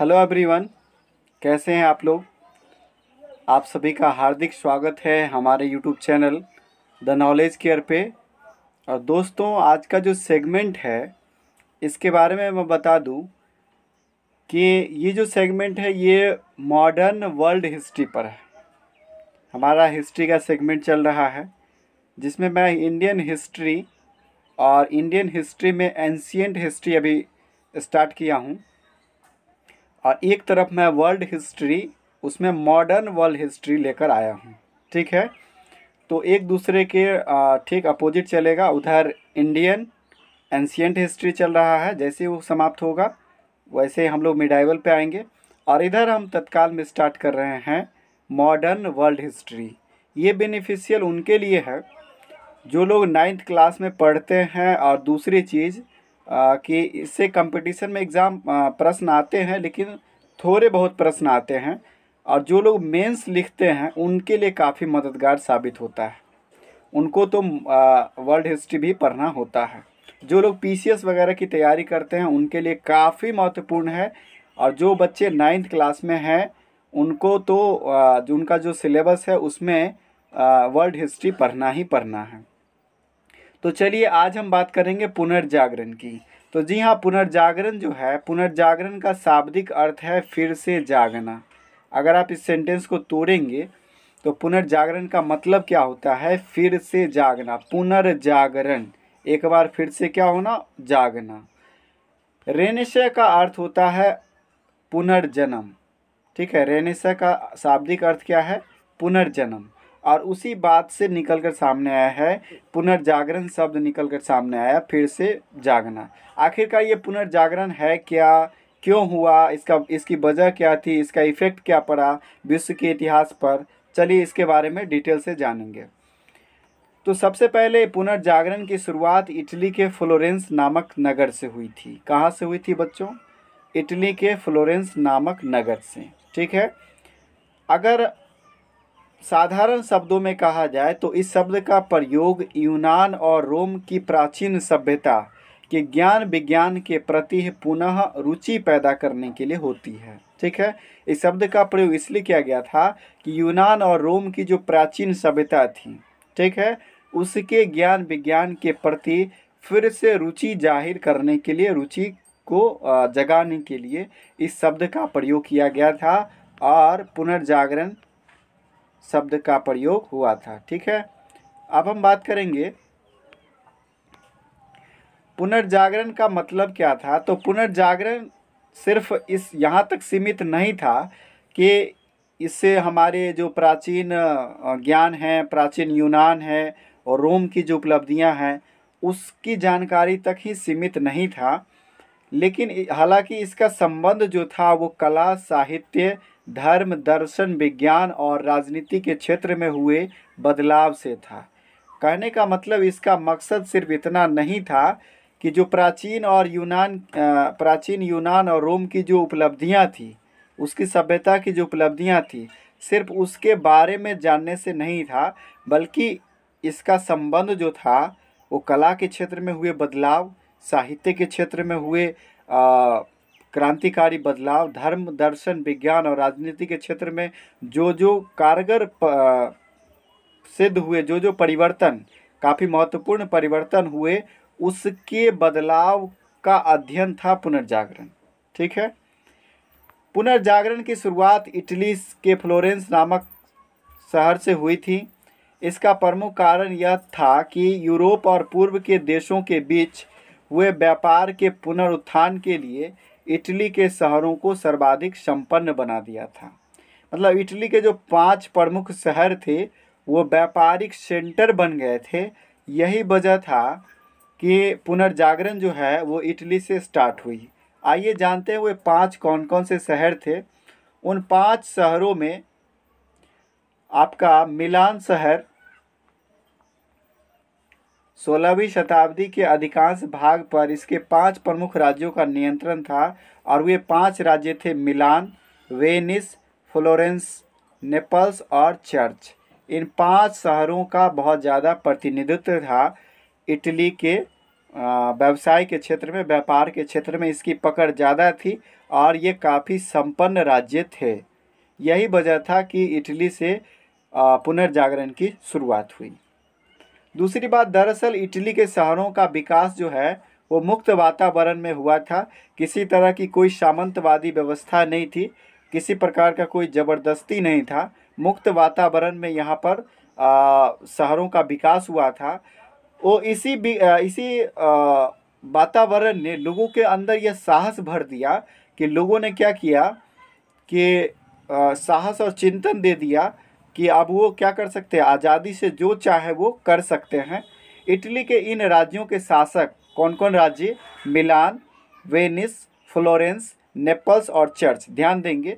hello everyone कैसे हैं आप लोग आप सभी का हार्दिक स्वागत है हमारे YouTube channel the knowledge care पे और दोस्तों आज का जो सेगमेंट है इसके बारे में मैं बता दूं कि ये जो सेगमेंट है ये मॉडर्न वर्ल्ड हिस्ट्री पर है हमारा हिस्ट्री का सेगमेंट चल रहा है जिसमें मैं इंडियन हिस्ट्री और इंडियन हिस्ट्री में एंशियट हिस्ट्री अभी स्टार्ट किया हूँ और एक तरफ मैं वर्ल्ड हिस्ट्री उसमें मॉडर्न वर्ल्ड हिस्ट्री लेकर आया हूँ ठीक है तो एक दूसरे के ठीक अपोजिट चलेगा उधर इंडियन एंशियंट हिस्ट्री चल रहा है जैसे वो समाप्त होगा वैसे हम लोग मिडाइवल पे आएंगे और इधर हम तत्काल में स्टार्ट कर रहे हैं मॉडर्न वर्ल्ड हिस्ट्री ये बेनिफिशियल उनके लिए है जो लोग नाइन्थ क्लास में पढ़ते हैं और दूसरी चीज़ कि इससे कंपटीशन में एग्ज़ाम प्रश्न आते हैं लेकिन थोड़े बहुत प्रश्न आते हैं और जो लोग मेंस लिखते हैं उनके लिए काफ़ी मददगार साबित होता है उनको तो वर्ल्ड हिस्ट्री भी पढ़ना होता है जो लोग पी वगैरह की तैयारी करते हैं उनके लिए काफ़ी महत्वपूर्ण है और जो बच्चे नाइन्थ क्लास में हैं उनको तो जो उनका जो सिलेबस है उसमें वर्ल्ड हिस्ट्री पढ़ना ही पढ़ना है तो चलिए आज हम बात करेंगे पुनर्जागरण की तो जी हाँ पुनर्जागरण जो है पुनर्जागरण का शाब्दिक अर्थ है फिर से जागना अगर आप इस सेंटेंस को तोड़ेंगे तो पुनर्जागरण का मतलब क्या होता है फिर से जागना पुनर्जागरण एक बार फिर से क्या होना जागना रेनेशय का अर्थ होता है पुनर्जन्म ठीक है रेनेशय का शाब्दिक अर्थ क्या है पुनर्जन्म और उसी बात से निकल कर सामने आया है पुनर्जागरण शब्द निकल कर सामने आया फिर से जागना आखिरकार ये पुनर्जागरण है क्या क्यों हुआ इसका इसकी वजह क्या थी इसका इफ़ेक्ट क्या पड़ा विश्व के इतिहास पर चलिए इसके बारे में डिटेल से जानेंगे तो सबसे पहले पुनर्जागरण की शुरुआत इटली के फ्लोरेंस नामक नगर से हुई थी कहाँ से हुई थी बच्चों इटली के फ्लोरेंस नामक नगर से ठीक है अगर साधारण शब्दों में कहा जाए तो इस शब्द का प्रयोग यूनान और रोम की प्राचीन सभ्यता के ज्ञान विज्ञान के प्रति पुनः रुचि पैदा करने के लिए होती है ठीक है इस शब्द का प्रयोग इसलिए किया गया था कि यूनान और रोम की जो प्राचीन सभ्यता थी ठीक है उसके ज्ञान विज्ञान के प्रति फिर से रुचि जाहिर करने के लिए रुचि को जगाने के लिए इस शब्द का प्रयोग किया गया था और पुनर्जागरण शब्द का प्रयोग हुआ था ठीक है अब हम बात करेंगे पुनर्जागरण का मतलब क्या था तो पुनर्जागरण सिर्फ इस यहाँ तक सीमित नहीं था कि इससे हमारे जो प्राचीन ज्ञान है प्राचीन यूनान है और रोम की जो उपलब्धियाँ हैं उसकी जानकारी तक ही सीमित नहीं था लेकिन हालांकि इसका संबंध जो था वो कला साहित्य धर्म दर्शन विज्ञान और राजनीति के क्षेत्र में हुए बदलाव से था कहने का मतलब इसका मकसद सिर्फ इतना नहीं था कि जो प्राचीन और यूनान प्राचीन यूनान और रोम की जो उपलब्धियां थी उसकी सभ्यता की जो उपलब्धियां थी सिर्फ उसके बारे में जानने से नहीं था बल्कि इसका संबंध जो था वो कला के क्षेत्र में हुए बदलाव साहित्य के क्षेत्र में हुए आ, क्रांतिकारी बदलाव धर्म दर्शन विज्ञान और राजनीति के क्षेत्र में जो जो कारगर सिद्ध हुए जो जो परिवर्तन काफ़ी महत्वपूर्ण परिवर्तन हुए उसके बदलाव का अध्ययन था पुनर्जागरण ठीक है पुनर्जागरण की शुरुआत इटली के फ्लोरेंस नामक शहर से हुई थी इसका प्रमुख कारण यह था कि यूरोप और पूर्व के देशों के बीच हुए व्यापार के पुनरुत्थान के लिए इटली के शहरों को सर्वाधिक संपन्न बना दिया था मतलब इटली के जो पांच प्रमुख शहर थे वो व्यापारिक सेंटर बन गए थे यही वजह था कि पुनर्जागरण जो है वो इटली से स्टार्ट हुई आइए जानते हैं वे पांच कौन कौन से शहर थे उन पांच शहरों में आपका मिलान शहर सोलहवीं शताब्दी के अधिकांश भाग पर इसके पांच प्रमुख राज्यों का नियंत्रण था और वे पांच राज्य थे मिलान वेनिस फ्लोरेंस नेपल्स और चर्च इन पांच शहरों का बहुत ज़्यादा प्रतिनिधित्व था इटली के व्यवसाय के क्षेत्र में व्यापार के क्षेत्र में इसकी पकड़ ज़्यादा थी और ये काफ़ी संपन्न राज्य थे यही वजह था कि इटली से पुनर्जागरण की शुरुआत हुई दूसरी बात दरअसल इटली के शहरों का विकास जो है वो मुक्त वातावरण में हुआ था किसी तरह की कोई सामंतवादी व्यवस्था नहीं थी किसी प्रकार का कोई ज़बरदस्ती नहीं था मुक्त वातावरण में यहाँ पर शहरों का विकास हुआ था वो इसी भी आ, इसी वातावरण ने लोगों के अंदर यह साहस भर दिया कि लोगों ने क्या किया कि आ, साहस और चिंतन दे दिया कि अब वो क्या कर सकते हैं आज़ादी से जो चाहे वो कर सकते हैं इटली के इन राज्यों के शासक कौन कौन राज्य मिलान वेनिस फ्लोरेंस नेपल्स और चर्च ध्यान देंगे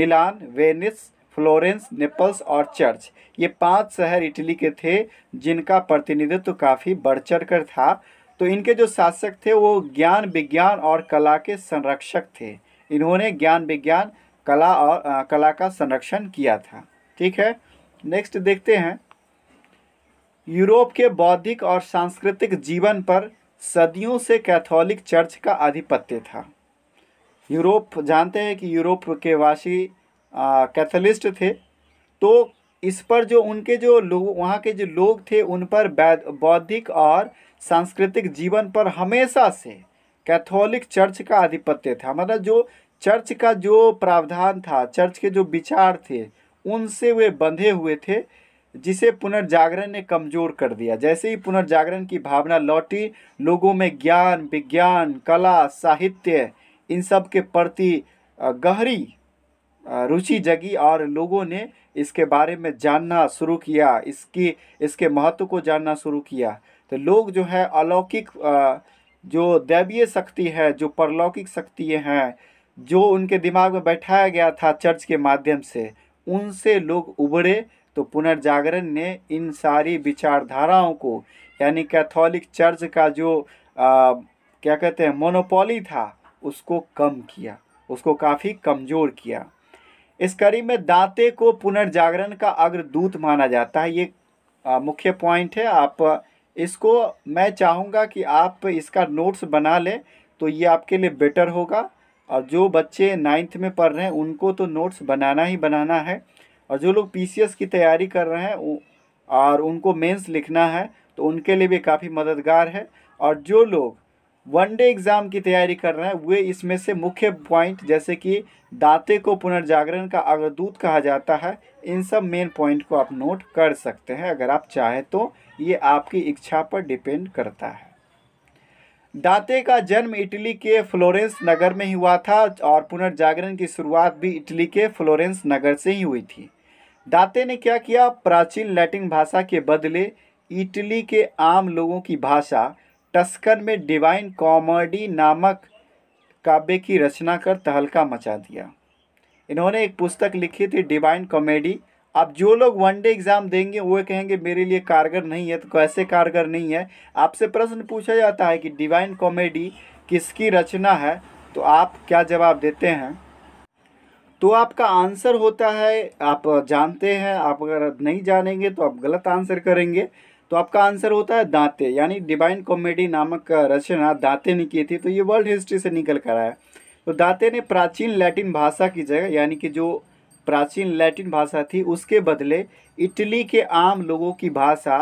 मिलान वेनिस फ्लोरेंस नेपल्स और चर्च ये पांच शहर इटली के थे जिनका प्रतिनिधित्व काफ़ी बढ़ चढ़ कर था तो इनके जो शासक थे वो ज्ञान विज्ञान और कला के संरक्षक थे इन्होंने ज्ञान विज्ञान कला और आ, कला का संरक्षण किया था ठीक है नेक्स्ट देखते हैं यूरोप के बौद्धिक और सांस्कृतिक जीवन पर सदियों से कैथोलिक चर्च का आधिपत्य था यूरोप जानते हैं कि यूरोप के वासी कैथलिस्ट थे तो इस पर जो उनके जो लोग वहाँ के जो लोग थे उन पर बौद्धिक और सांस्कृतिक जीवन पर हमेशा से कैथोलिक चर्च का आधिपत्य था मतलब जो चर्च का जो प्रावधान था चर्च के जो विचार थे उनसे वे बंधे हुए थे जिसे पुनर्जागरण ने कमज़ोर कर दिया जैसे ही पुनर्जागरण की भावना लौटी लोगों में ज्ञान विज्ञान कला साहित्य इन सब के प्रति गहरी रुचि जगी और लोगों ने इसके बारे में जानना शुरू किया इसकी इसके महत्व को जानना शुरू किया तो लोग जो है अलौकिक जो दैवीय शक्ति है जो परलौकिक शक्तियाँ हैं जो उनके दिमाग में बैठाया गया था चर्च के माध्यम से उनसे लोग उभरे तो पुनर्जागरण ने इन सारी विचारधाराओं को यानी कैथोलिक चर्च का जो आ, क्या कहते हैं मोनोपोली था उसको कम किया उसको काफ़ी कमज़ोर किया इस कड़ी में दाते को पुनर्जागरण का अग्रदूत माना जाता है ये मुख्य पॉइंट है आप इसको मैं चाहूँगा कि आप इसका नोट्स बना लें तो ये आपके लिए बेटर होगा और जो बच्चे नाइन्थ में पढ़ रहे हैं उनको तो नोट्स बनाना ही बनाना है और जो लोग पीसीएस की तैयारी कर रहे हैं और उनको मेंस लिखना है तो उनके लिए भी काफ़ी मददगार है और जो लोग वन डे एग्ज़ाम की तैयारी कर रहे हैं वे इसमें से मुख्य पॉइंट जैसे कि दाते को पुनर्जागरण का अग्रदूत कहा जाता है इन सब मेन पॉइंट को आप नोट कर सकते हैं अगर आप चाहें तो ये आपकी इच्छा पर डिपेंड करता है दाते का जन्म इटली के फ्लोरेंस नगर में ही हुआ था और पुनर्जागरण की शुरुआत भी इटली के फ्लोरेंस नगर से ही हुई थी डांते ने क्या किया प्राचीन लैटिन भाषा के बदले इटली के आम लोगों की भाषा टस्कन में डिवाइन कॉमेडी नामक काव्य की रचना कर तहलका मचा दिया इन्होंने एक पुस्तक लिखी थी डिवाइन कॉमेडी अब जो लोग वनडे एग्ज़ाम देंगे वो कहेंगे मेरे लिए कारगर नहीं है तो कैसे कारगर नहीं है आपसे प्रश्न पूछा जाता है कि डिवाइन कॉमेडी किसकी रचना है तो आप क्या जवाब देते हैं तो आपका आंसर होता है आप जानते हैं आप अगर नहीं जानेंगे तो आप गलत आंसर करेंगे तो आपका आंसर होता है दांते यानी डिवाइन कॉमेडी नामक रचना दांते ने की थी तो ये वर्ल्ड हिस्ट्री से निकल कर आया तो दांते ने प्राचीन लैटिन भाषा की जगह यानी कि जो प्राचीन लैटिन भाषा थी उसके बदले इटली के आम लोगों की भाषा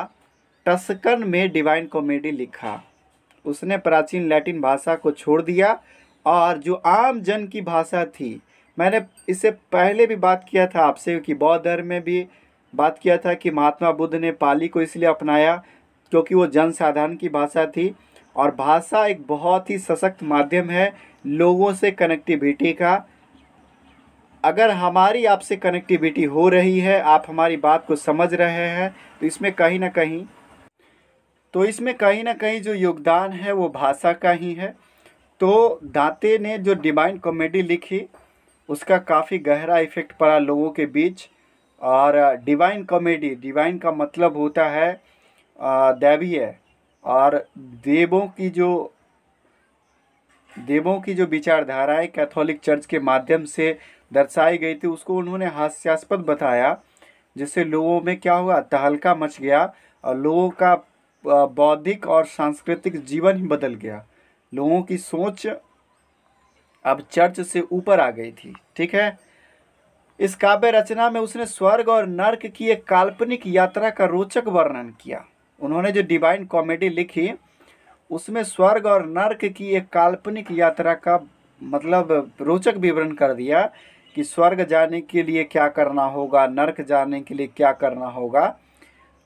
टस्कन में डिवाइन कॉमेडी लिखा उसने प्राचीन लैटिन भाषा को छोड़ दिया और जो आम जन की भाषा थी मैंने इससे पहले भी बात किया था आपसे कि बौद्ध धर्म में भी बात किया था कि महात्मा बुद्ध ने पाली को इसलिए अपनाया क्योंकि वो जनसाधारण की भाषा थी और भाषा एक बहुत ही सशक्त माध्यम है लोगों से कनेक्टिविटी का अगर हमारी आपसे कनेक्टिविटी हो रही है आप हमारी बात को समझ रहे हैं तो इसमें कहीं ना कहीं तो इसमें कहीं ना कहीं जो योगदान है वो भाषा का ही है तो दाते ने जो डिवाइन कॉमेडी लिखी उसका काफ़ी गहरा इफ़ेक्ट पड़ा लोगों के बीच और डिवाइन कॉमेडी डिवाइन का मतलब होता है दैवीय और देवों की जो देवों की जो विचारधाराएं कैथोलिक चर्च के माध्यम से दर्शाई गई थी उसको उन्होंने हास्यास्पद बताया जिससे लोगों में क्या हुआ तहलका मच गया और लोगों का बौद्धिक और सांस्कृतिक जीवन ही बदल गया लोगों की सोच अब चर्च से ऊपर आ गई थी ठीक है इस काव्य रचना में उसने स्वर्ग और नर्क की एक काल्पनिक यात्रा का रोचक वर्णन किया उन्होंने जो डिवाइन कॉमेडी लिखी उसमें स्वर्ग और नर्क की एक काल्पनिक यात्रा का मतलब रोचक विवरण कर दिया कि स्वर्ग जाने के लिए क्या करना होगा नर्क जाने के लिए क्या करना होगा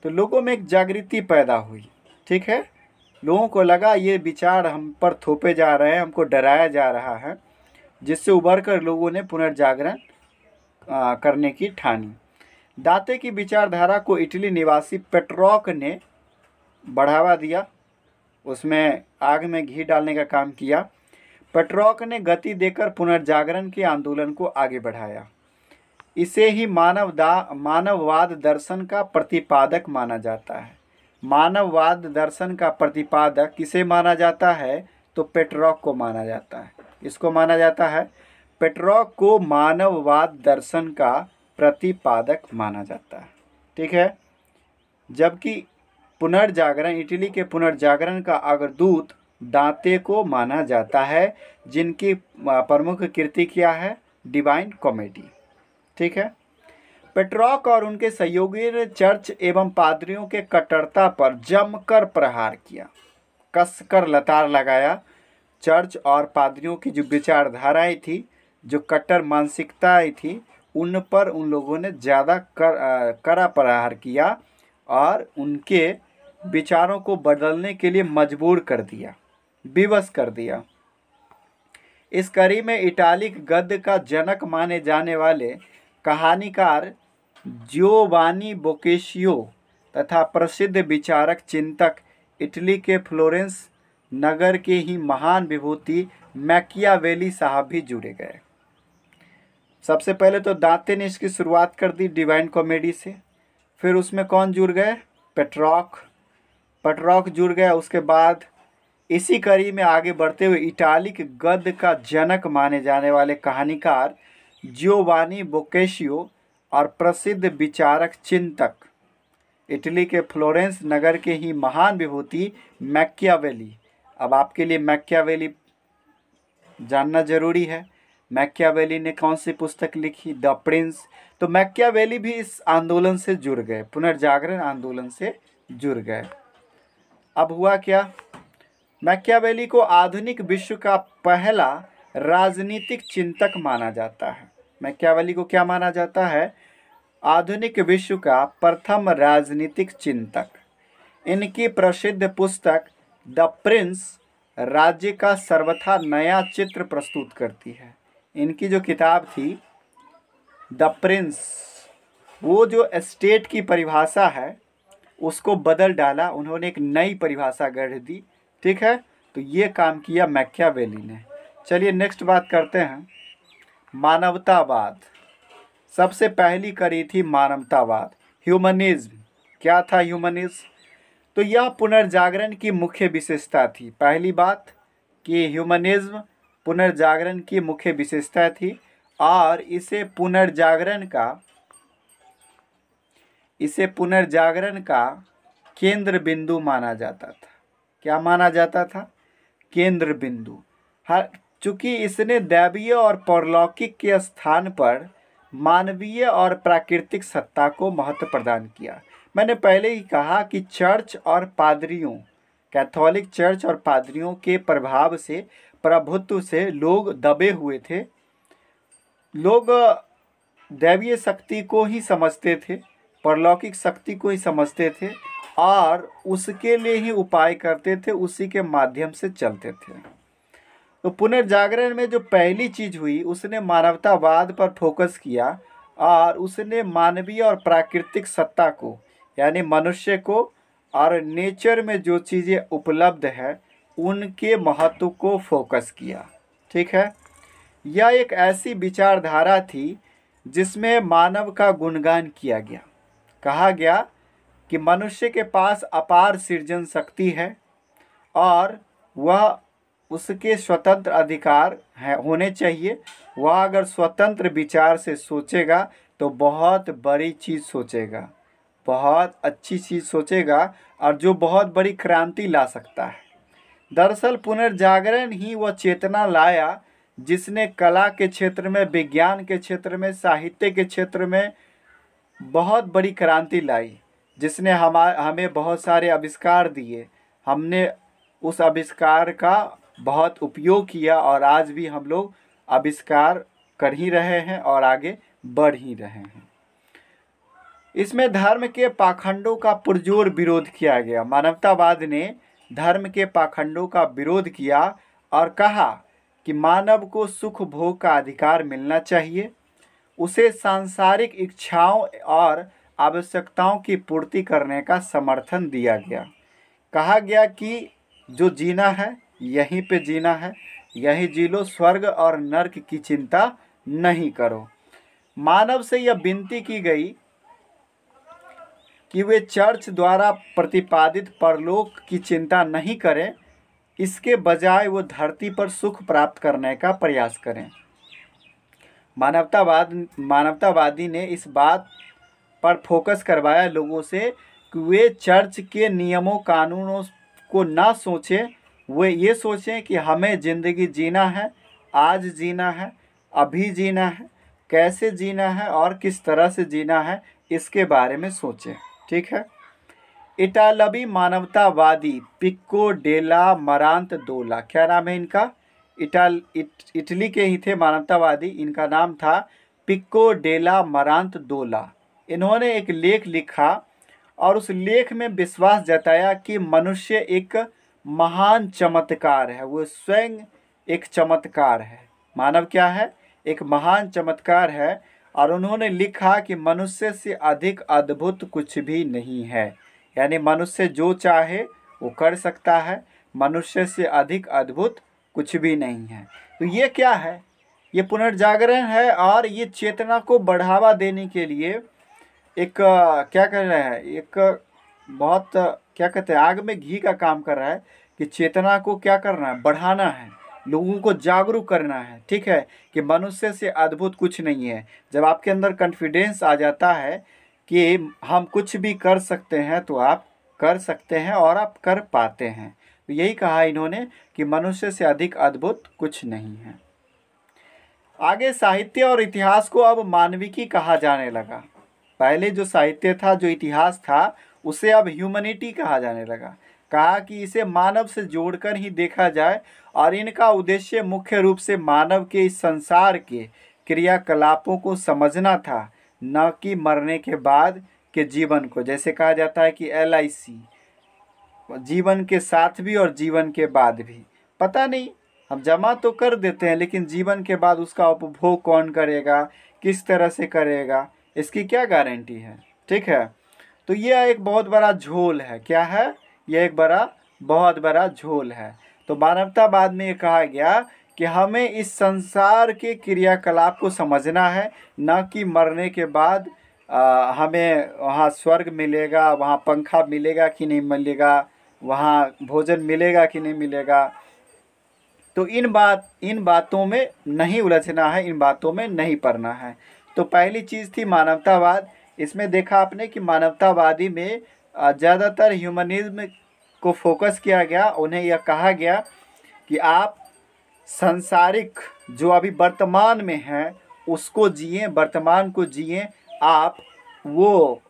तो लोगों में एक जागृति पैदा हुई ठीक है लोगों को लगा ये विचार हम पर थोपे जा रहे हैं हमको डराया जा रहा है जिससे उभर कर लोगों ने पुनर्जागरण करने की ठानी दाते की विचारधारा को इटली निवासी पेट्रॉक ने बढ़ावा दिया उसमें आग में घी डालने का काम किया पटरॉक ने गति देकर पुनर्जागरण के आंदोलन को आगे बढ़ाया इसे ही दा मानववाद दर्शन का प्रतिपादक माना जाता है मानववाद दर्शन का प्रतिपादक किसे माना जाता है तो पेट्रॉक को माना जाता है इसको माना जाता है पेट्रॉक को मानववाद दर्शन का प्रतिपादक माना जाता है ठीक है जबकि पुनर्जागरण इटली के पुनर्जागरण का अग्रदूत दांते को माना जाता है जिनकी प्रमुख कृति क्या है डिवाइन कॉमेडी ठीक है पेट्रॉक और उनके सहयोगी ने चर्च एवं पादरियों के कट्टरता पर जमकर प्रहार किया कसकर लतार लगाया चर्च और पादरियों की जो विचारधाराएं थी जो कट्टर मानसिकताएं थी उन पर उन लोगों ने ज़्यादा कर, कड़ा प्रहार किया और उनके विचारों को बदलने के लिए मजबूर कर दिया विवश कर दिया इस कड़ी में इटालिक गद्य का जनक माने जाने वाले कहानीकार जियोवानी बोकेशियो तथा प्रसिद्ध विचारक चिंतक इटली के फ्लोरेंस नगर के ही महान विभूति मैकियावेली साहब भी जुड़े गए सबसे पहले तो दांते ने इसकी शुरुआत कर दी डिवाइन कॉमेडी से फिर उसमें कौन जुड़ गए पेट्रॉक पटरॉक जुड़ गया उसके बाद इसी कड़ी में आगे बढ़ते हुए इटालिक गद्य का जनक माने जाने वाले कहानीकार जियोवानी बोकेशियो और प्रसिद्ध विचारक चिंतक इटली के फ्लोरेंस नगर के ही महान विभूति मैक्यावेली अब आपके लिए मैक्यावेली जानना जरूरी है मैक्यावेली ने कौन सी पुस्तक लिखी द प्रिंस तो मैक्यावेली भी इस आंदोलन से जुड़ गए पुनर्जागरण आंदोलन से जुड़ गए अब हुआ क्या मैक्यावेली को आधुनिक विश्व का पहला राजनीतिक चिंतक माना जाता है मैक्यावेली को क्या माना जाता है आधुनिक विश्व का प्रथम राजनीतिक चिंतक इनकी प्रसिद्ध पुस्तक द प्रिंस राज्य का सर्वथा नया चित्र प्रस्तुत करती है इनकी जो किताब थी द प्रिंस वो जो स्टेट की परिभाषा है उसको बदल डाला उन्होंने एक नई परिभाषा गढ़ दी ठीक है तो ये काम किया वेली ने चलिए नेक्स्ट बात करते हैं मानवतावाद सबसे पहली करी थी मानवतावाद ह्यूमनिज्म क्या था ह्यूमनिज्म तो यह पुनर्जागरण की मुख्य विशेषता थी पहली बात कि ह्यूमनिज्म पुनर्जागरण की मुख्य विशेषता थी और इसे पुनर्जागरण का इसे पुनर्जागरण का केंद्र बिंदु माना जाता था क्या माना जाता था केंद्र बिंदु हर चूँकि इसने दैवीय और पौलौकिक के स्थान पर मानवीय और प्राकृतिक सत्ता को महत्व प्रदान किया मैंने पहले ही कहा कि चर्च और पादरियों कैथोलिक चर्च और पादरियों के प्रभाव से प्रभुत्व से लोग दबे हुए थे लोग दैवीय शक्ति को ही समझते थे परलौकिक शक्ति को ही समझते थे और उसके लिए ही उपाय करते थे उसी के माध्यम से चलते थे तो पुनर्जागरण में जो पहली चीज हुई उसने मानवतावाद पर फोकस किया और उसने मानवीय और प्राकृतिक सत्ता को यानी मनुष्य को और नेचर में जो चीज़ें उपलब्ध है उनके महत्व को फोकस किया ठीक है यह एक ऐसी विचारधारा थी जिसमें मानव का गुणगान किया गया कहा गया कि मनुष्य के पास अपार सृजन शक्ति है और वह उसके स्वतंत्र अधिकार है होने चाहिए वह अगर स्वतंत्र विचार से सोचेगा तो बहुत बड़ी चीज़ सोचेगा बहुत अच्छी चीज़ सोचेगा और जो बहुत बड़ी क्रांति ला सकता है दरअसल पुनर्जागरण ही वह चेतना लाया जिसने कला के क्षेत्र में विज्ञान के क्षेत्र में साहित्य के क्षेत्र में बहुत बड़ी क्रांति लाई जिसने हम हमें बहुत सारे आविष्कार दिए हमने उस आविष्कार का बहुत उपयोग किया और आज भी हम लोग आविष्कार कर ही रहे हैं और आगे बढ़ ही रहे हैं इसमें धर्म के पाखंडों का पुरजोर विरोध किया गया मानवतावाद ने धर्म के पाखंडों का विरोध किया और कहा कि मानव को सुख भोग का अधिकार मिलना चाहिए उसे सांसारिक इच्छाओं और आवश्यकताओं की पूर्ति करने का समर्थन दिया गया कहा गया कि जो जीना है यहीं पे जीना है यही जी लो स्वर्ग और नर्क की चिंता नहीं करो मानव से यह विनती की गई कि वे चर्च द्वारा प्रतिपादित परलोक की चिंता नहीं करें इसके बजाय वो धरती पर सुख प्राप्त करने का प्रयास करें मानवतावाद मानवतावादी ने इस बात पर फोकस करवाया लोगों से कि वे चर्च के नियमों कानूनों को ना सोचें वे ये सोचें कि हमें ज़िंदगी जीना है आज जीना है अभी जीना है कैसे जीना है और किस तरह से जीना है इसके बारे में सोचें ठीक है इटालवी मानवतावादी पिक्को डेला मरांत दोला क्या नाम है इनका इटल इत, इटली के ही थे मानवतावादी इनका नाम था पिक्को डेला मरांत दोला इन्होंने एक लेख लिखा और उस लेख में विश्वास जताया कि मनुष्य एक महान चमत्कार है वो स्वयं एक चमत्कार है मानव क्या है एक महान चमत्कार है और उन्होंने लिखा कि मनुष्य से अधिक अद्भुत कुछ भी नहीं है यानी मनुष्य जो चाहे वो कर सकता है मनुष्य से अधिक अद्भुत कुछ भी नहीं है तो ये क्या है ये पुनर्जागरण है और ये चेतना को बढ़ावा देने के लिए एक क्या कर रहा है एक बहुत क्या कहते हैं आग में घी का काम कर रहा है कि चेतना को क्या करना है बढ़ाना है लोगों को जागरूक करना है ठीक है कि मनुष्य से अद्भुत कुछ नहीं है जब आपके अंदर कॉन्फिडेंस आ जाता है कि हम कुछ भी कर सकते हैं तो आप कर सकते हैं और आप कर पाते हैं तो यही कहा इन्होंने कि मनुष्य से अधिक अद्भुत कुछ नहीं है आगे साहित्य और इतिहास को अब मानविकी कहा जाने लगा पहले जो साहित्य था जो इतिहास था उसे अब ह्यूमनिटी कहा जाने लगा कहा कि इसे मानव से जोड़कर ही देखा जाए और इनका उद्देश्य मुख्य रूप से मानव के इस संसार के क्रियाकलापों को समझना था न कि मरने के बाद के जीवन को जैसे कहा जाता है कि एल आई सी जीवन के साथ भी और जीवन के बाद भी पता नहीं हम जमा तो कर देते हैं लेकिन जीवन के बाद उसका उपभोग कौन करेगा किस तरह से करेगा इसकी क्या गारंटी है ठीक है तो यह एक बहुत बड़ा झोल है क्या है यह एक बड़ा बहुत बड़ा झोल है तो मानवतावाद में ये कहा गया कि हमें इस संसार के क्रियाकलाप को समझना है न कि मरने के बाद आ, हमें वहाँ स्वर्ग मिलेगा वहाँ पंखा मिलेगा कि नहीं मिलेगा वहाँ भोजन मिलेगा कि नहीं मिलेगा तो इन बात इन बातों में नहीं उलझना है इन बातों में नहीं पढ़ना है तो पहली चीज़ थी मानवतावाद इसमें देखा आपने कि मानवतावादी में ज़्यादातर ह्यूमनिज्म को फोकस किया गया उन्हें यह कहा गया कि आप संसारिक जो अभी वर्तमान में हैं उसको जिए वर्तमान को जिए आप वो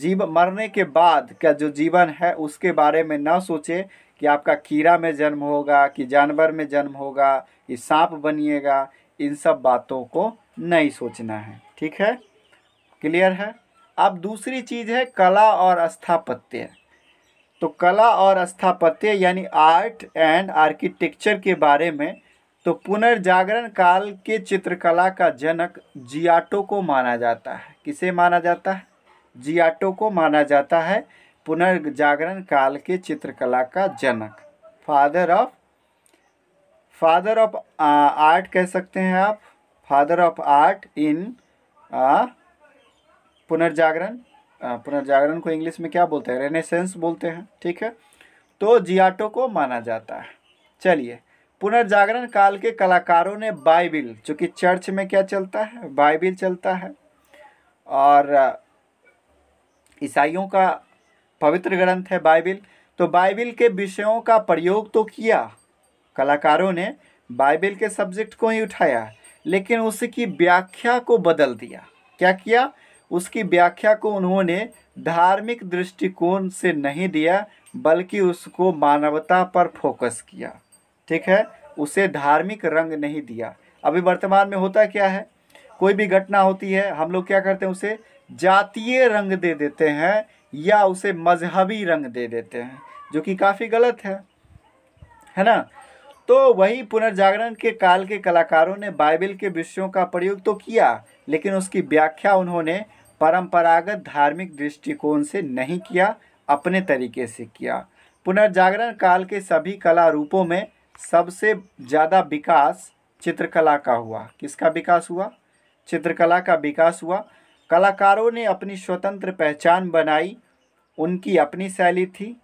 जीव मरने के बाद का जो जीवन है उसके बारे में ना सोचे कि आपका कीड़ा में जन्म होगा कि जानवर में जन्म होगा कि सांप बनिएगा इन सब बातों को नहीं सोचना है ठीक है क्लियर है अब दूसरी चीज़ है कला और स्थापत्य तो कला और स्थापत्य यानी आर्ट एंड आर्किटेक्चर के बारे में तो पुनर्जागरण काल के चित्रकला का जनक जियाटो को माना जाता है किसे माना जाता है जियाटो को माना जाता है पुनर्जागरण काल के चित्रकला का जनक father of father of art कह सकते हैं आप फादर ऑफ आर्ट इन पुनर्जागरण पुनर्जागरण को इंग्लिश में क्या बोलते हैं रेनेसेंस बोलते हैं ठीक है तो जियाटो को माना जाता है चलिए पुनर्जागरण काल के कलाकारों ने बाइबिल चूँकि चर्च में क्या चलता है बाइबिल चलता है और ईसाइयों का पवित्र ग्रंथ है बाइबिल तो बाइबिल के विषयों का प्रयोग तो किया कलाकारों ने बाइबिल के सब्जेक्ट को ही उठाया लेकिन उसकी व्याख्या को बदल दिया क्या किया उसकी व्याख्या को उन्होंने धार्मिक दृष्टिकोण से नहीं दिया बल्कि उसको मानवता पर फोकस किया ठीक है उसे धार्मिक रंग नहीं दिया अभी वर्तमान में होता क्या है कोई भी घटना होती है हम लोग क्या करते हैं उसे जातीय रंग दे देते हैं या उसे मजहबी रंग दे देते हैं जो कि काफ़ी गलत है है ना तो वही पुनर्जागरण के काल के कलाकारों ने बाइबल के विषयों का प्रयोग तो किया लेकिन उसकी व्याख्या उन्होंने परंपरागत धार्मिक दृष्टिकोण से नहीं किया अपने तरीके से किया पुनर्जागरण काल के सभी कला रूपों में सबसे ज़्यादा विकास चित्रकला का हुआ किसका विकास हुआ चित्रकला का विकास हुआ कलाकारों ने अपनी स्वतंत्र पहचान बनाई उनकी अपनी शैली थी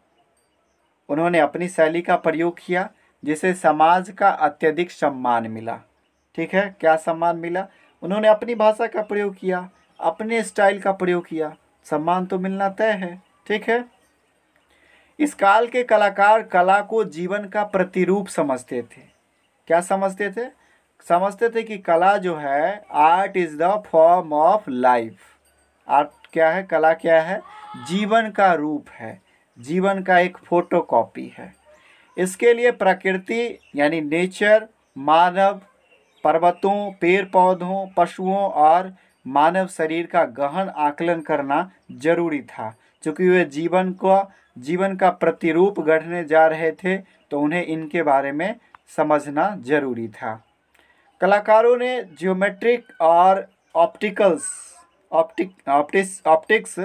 उन्होंने अपनी शैली का प्रयोग किया जिसे समाज का अत्यधिक सम्मान मिला ठीक है क्या सम्मान मिला उन्होंने अपनी भाषा का प्रयोग किया अपने स्टाइल का प्रयोग किया सम्मान तो मिलना तय है ठीक है इस काल के कलाकार कला को जीवन का प्रतिरूप समझते थे क्या समझते थे समझते थे कि कला जो है art is the form of life art क्या है कला क्या है जीवन का रूप है जीवन का एक फोटो कॉपी है इसके लिए प्रकृति यानी नेचर मानव पर्वतों पेड़ पौधों पशुओं और मानव शरीर का गहन आकलन करना जरूरी था क्योंकि वे जीवन का जीवन का प्रतिरूप गढ़ने जा रहे थे तो उन्हें इनके बारे में समझना जरूरी था कलाकारों ने जियोमेट्रिक और ऑप्टिकल्स ऑप्टिक ऑप्टिस ऑप्टिक्स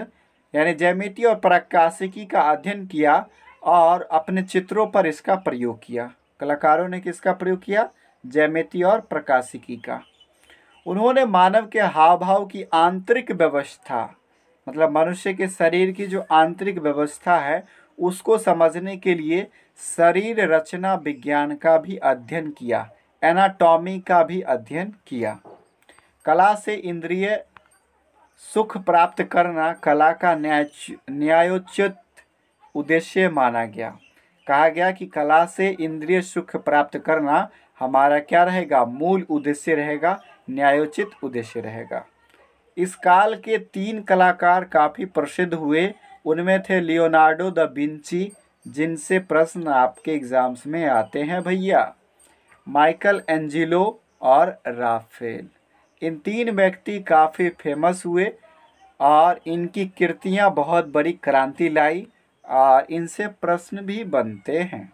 यानी जैमिति और प्रकाशिकी का अध्ययन किया और अपने चित्रों पर इसका प्रयोग किया कलाकारों ने किसका प्रयोग किया जैमिति और प्रकाशिकी का उन्होंने मानव के हाव भाव की आंतरिक व्यवस्था मतलब मनुष्य के शरीर की जो आंतरिक व्यवस्था है उसको समझने के लिए शरीर रचना विज्ञान का भी अध्ययन किया एनाटॉमी का भी अध्ययन किया कला से इंद्रिय सुख प्राप्त करना कला का न्याय न्यायोचित उद्देश्य माना गया कहा गया कि कला से इंद्रिय सुख प्राप्त करना हमारा क्या रहेगा मूल उद्देश्य रहेगा न्यायोचित उद्देश्य रहेगा इस काल के तीन कलाकार काफ़ी प्रसिद्ध हुए उनमें थे लियोनार्डो द बिंची जिनसे प्रश्न आपके एग्ज़ाम्स में आते हैं भैया माइकल एंजिलो और राफेल इन तीन व्यक्ति काफ़ी फेमस हुए और इनकी कृतियाँ बहुत बड़ी क्रांति लाई और इनसे प्रश्न भी बनते हैं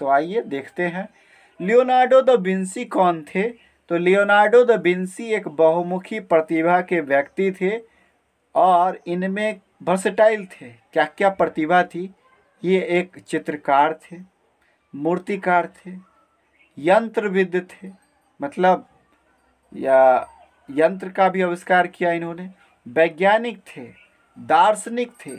तो आइए देखते हैं लियोनार्डो द बिंसी कौन थे तो लियोनार्डो द बिन्सी एक बहुमुखी प्रतिभा के व्यक्ति थे और इनमें वर्सटाइल थे क्या क्या प्रतिभा थी ये एक चित्रकार थे मूर्तिकार थे यंत्रविद थे मतलब या यंत्र का भी आविष्कार किया इन्होंने वैज्ञानिक थे दार्शनिक थे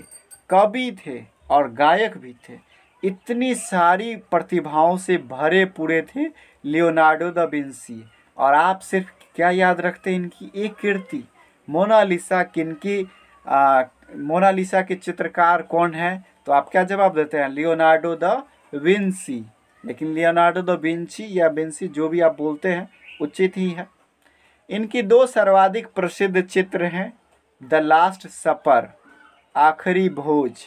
कवि थे और गायक भी थे इतनी सारी प्रतिभाओं से भरे पूरे थे लियोनार्डो द बिन्सी और आप सिर्फ क्या याद रखते हैं इनकी एक कीर्ति मोनालिसा किनकी मोनालिसा के चित्रकार कौन है तो आप क्या जवाब देते हैं लियोनार्डो द विंसी लेकिन लियोनार्डो द विंसी या विंसी जो भी आप बोलते हैं उचित ही है इनकी दो सर्वाधिक प्रसिद्ध चित्र हैं द लास्ट सपर आखिरी भोज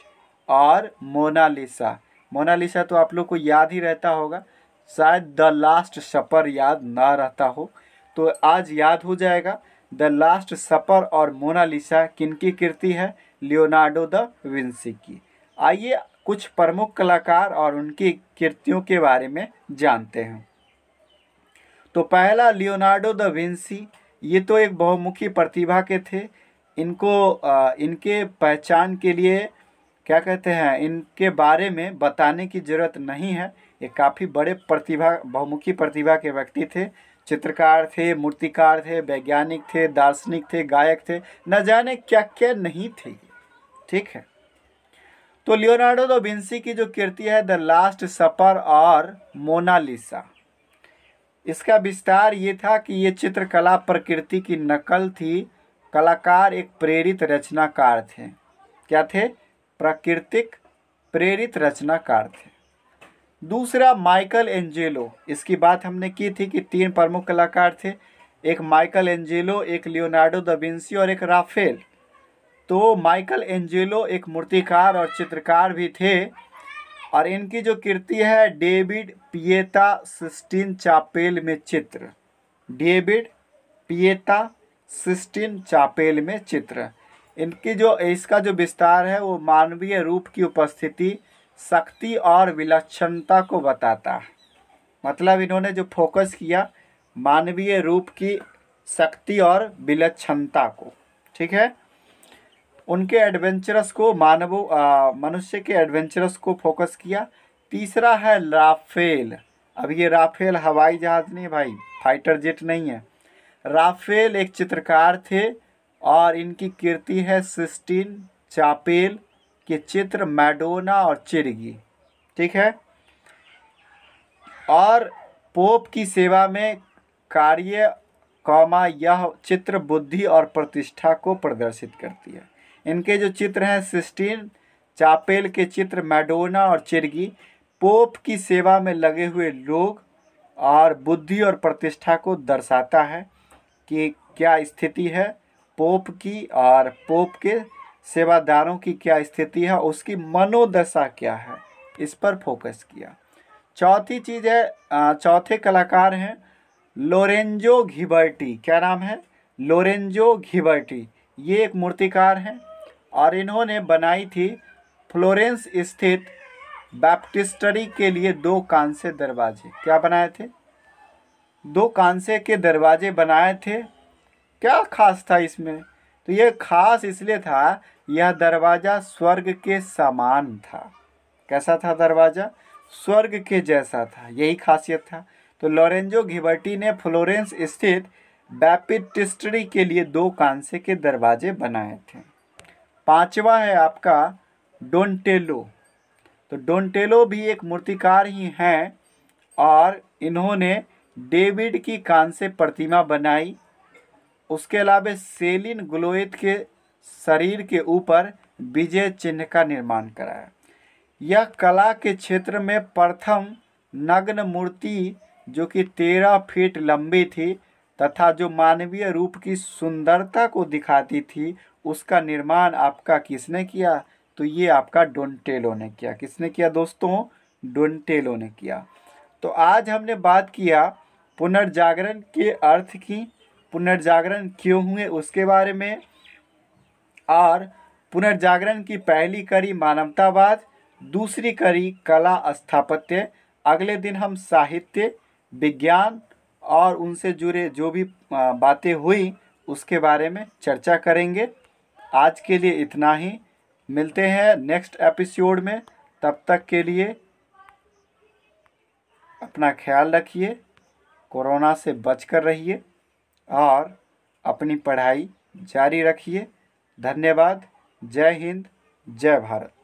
और मोनालिसा मोनालिसा तो आप लोग को याद ही रहता होगा शायद द लास्ट सपर याद ना रहता हो तो आज याद हो जाएगा द लास्ट सपर और मोनालिसा किनकी कृति है लियोनार्डो द विंसी की आइए कुछ प्रमुख कलाकार और उनकी कृतियों के बारे में जानते हैं तो पहला लियोनार्डो द विंसी ये तो एक बहुमुखी प्रतिभा के थे इनको इनके पहचान के लिए क्या कहते हैं इनके बारे में बताने की ज़रूरत नहीं है ये काफ़ी बड़े प्रतिभा बहुमुखी प्रतिभा के व्यक्ति थे चित्रकार थे मूर्तिकार थे वैज्ञानिक थे दार्शनिक थे गायक थे न जाने क्या क्या नहीं थे ठीक है तो लियोनार्डो दो विंसी की जो कृति है द लास्ट सपर और मोनालिसा इसका विस्तार ये था कि ये चित्रकला प्रकृति की नकल थी कलाकार एक प्रेरित रचनाकार थे क्या थे प्राकृतिक प्रेरित रचनाकार थे दूसरा माइकल एंजेलो इसकी बात हमने की थी कि तीन प्रमुख कलाकार थे एक माइकल एंजेलो एक लियोनार्डो द विंसी और एक राफेल तो माइकल एंजेलो एक मूर्तिकार और चित्रकार भी थे और इनकी जो कृति है डेविड पिएता सिस्टिन चापेल में चित्र डेविड पिएता सिस्टिन चापेल में चित्र इनकी जो इसका जो विस्तार है वो मानवीय रूप की उपस्थिति शक्ति और विलक्षणता को बताता है मतलब इन्होंने जो फोकस किया मानवीय रूप की शक्ति और विलक्षणता को ठीक है उनके एडवेंचरस को मानव मनुष्य के एडवेंचरस को फोकस किया तीसरा है राफेल अब ये राफेल हवाई जहाज़ नहीं भाई फाइटर जेट नहीं है राफेल एक चित्रकार थे और इनकी कीर्ति है सिस्टीन चापेल के चित्र मैडोना और चिरगी ठीक है और पोप की सेवा में कार्य कौमा यह चित्र बुद्धि और प्रतिष्ठा को प्रदर्शित करती है इनके जो चित्र हैं सिस्टीन चापेल के चित्र मैडोना और चिरगी पोप की सेवा में लगे हुए लोग और बुद्धि और प्रतिष्ठा को दर्शाता है कि क्या स्थिति है पोप की और पोप के सेवादारों की क्या स्थिति है उसकी मनोदशा क्या है इस पर फोकस किया चौथी चीज़ है चौथे कलाकार हैं लोरेंजो घिबर्टी क्या नाम है लोरेंजो घिबर्टी ये एक मूर्तिकार हैं और इन्होंने बनाई थी फ्लोरेंस स्थित बैप्टिस्टरी के लिए दो कांसे दरवाजे क्या बनाए थे दो कांसे के दरवाजे बनाए थे क्या खास था इसमें तो यह खास इसलिए था यह दरवाज़ा स्वर्ग के समान था कैसा था दरवाज़ा स्वर्ग के जैसा था यही खासियत था तो लॉरेंजो घिबर्टी ने फ्लोरेंस स्थित बैपिटिस्टरी के लिए दो कांसे के दरवाजे बनाए थे पांचवा है आपका डोंटेलो तो डोंटेलो भी एक मूर्तिकार ही हैं और इन्होंने डेविड की कांसे प्रतिमा बनाई उसके अलावा सेलिन ग्लोएथ के शरीर के ऊपर विजय चिन्ह का निर्माण कराया यह कला के क्षेत्र में प्रथम नग्न मूर्ति जो कि तेरह फीट लंबी थी तथा जो मानवीय रूप की सुंदरता को दिखाती थी उसका निर्माण आपका किसने किया तो ये आपका डोंटेलो ने किया किसने किया दोस्तों डोंटेलो ने किया तो आज हमने बात किया पुनर्जागरण के अर्थ की पुनर्जागरण क्यों हुए उसके बारे में और पुनर्जागरण की पहली कड़ी मानवतावाद दूसरी कड़ी कला स्थापत्य अगले दिन हम साहित्य विज्ञान और उनसे जुड़े जो भी बातें हुई उसके बारे में चर्चा करेंगे आज के लिए इतना ही मिलते हैं नेक्स्ट एपिसोड में तब तक के लिए अपना ख्याल रखिए कोरोना से बच कर रहिए और अपनी पढ़ाई जारी रखिए धन्यवाद जय हिंद जय भारत